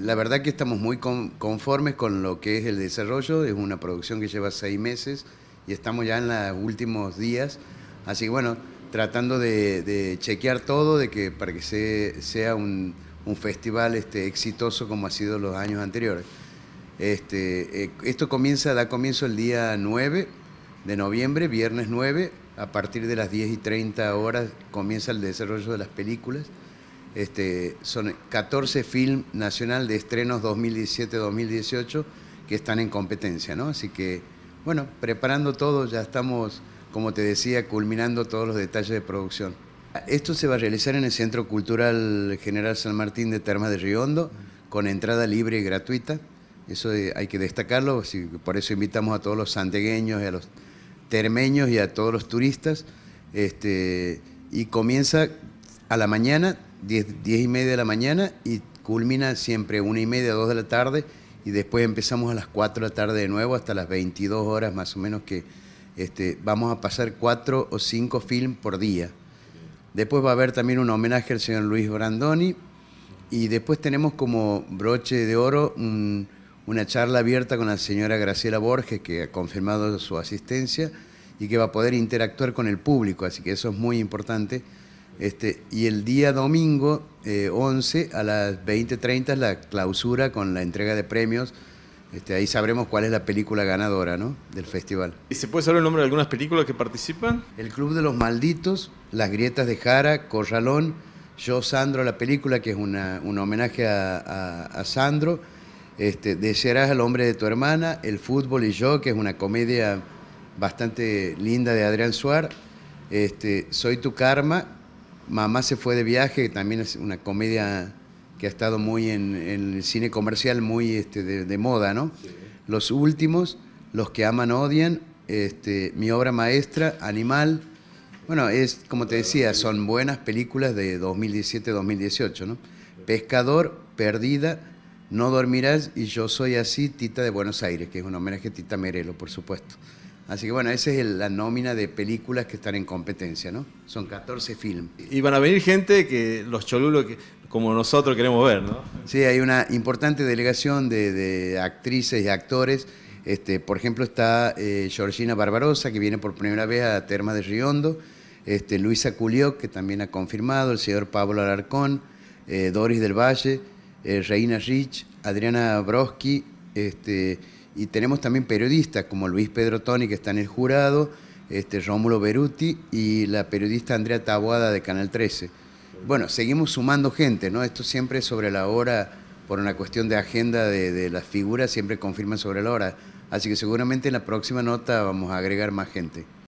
La verdad que estamos muy conformes con lo que es el desarrollo, es una producción que lleva seis meses y estamos ya en los últimos días, así que bueno, tratando de, chequear todo, de que para que sea un, festival este, exitoso como ha sido los años anteriores. Este, eh, esto comienza, da comienzo el día 9 de noviembre, viernes 9, a partir de las 10 y 30 horas comienza el desarrollo de las películas. Este, son 14 film nacional de estrenos 2017-2018 que están en competencia, Así que, bueno, preparando todo, ya estamos, como te decía, culminando todos los detalles de producción. Esto se va a realizar en el Centro Cultural General San Martín de Termas de Riondo, con entrada libre y gratuita. Eso eh, hay que destacarlo, por eso invitamos a todos los santegueños, a los termeños y a todos los turistas. Este, y comienza a la mañana 10, y media de la mañana y culmina siempre una y media, 2 de la tarde y después empezamos a las 4 de la tarde de nuevo hasta las 22 horas más o menos que este, vamos a pasar 4 o 5 films por día. Después va a haber también un homenaje al señor Luis Brandoni y después tenemos como broche de oro una charla abierta con la señora Graciela Borges que ha confirmado su asistencia y que va a poder interactuar con el público, así que eso es muy importante este, y el día domingo 11 eh, a las 20.30 la clausura con la entrega de premios. Este, ahí sabremos cuál es la película ganadora ¿no? del festival. ¿Y se puede saber el nombre de algunas películas que participan? El Club de los Malditos, Las Grietas de Jara, Corralón, Yo Sandro, la película que es un homenaje a, Sandro, este, Desearás al hombre de tu hermana, El Fútbol y yo, que es una comedia bastante linda de Adrián Suar, este, Soy tu karma, Mamá se fue de viaje, que también es una comedia que ha estado muy en, el cine comercial, muy este, de, moda, Los últimos, Los que aman odian, este, mi obra maestra, Animal. Bueno, es como te decía, son buenas películas de 2017-2018, ¿no? Pescador, Perdida, No dormirás y Yo soy así, Tita de Buenos Aires, que es un homenaje a Tita Merelo, por supuesto. Así que bueno, esa es la nómina de películas que están en competencia, ¿no? Son 14 filmes. Y van a venir gente que los cholulos como nosotros queremos ver, ¿no? Sí, hay una importante delegación de, actrices y actores. Este, por ejemplo, está eh, Georgina Barbarosa, que viene por primera vez a Termas de Riondo. Este, Luisa Culió que también ha confirmado. El señor Pablo Alarcón, eh, Doris del Valle, eh, Reina Rich, Adriana Broski, este, y tenemos también periodistas como Luis Pedro Toni, que está en el jurado, este, Rómulo Beruti y la periodista Andrea Taboada de Canal 13. Bueno, seguimos sumando gente, ¿no? Esto siempre sobre la hora, por una cuestión de agenda de, de las figuras, siempre confirman sobre la hora. Así que seguramente en la próxima nota vamos a agregar más gente.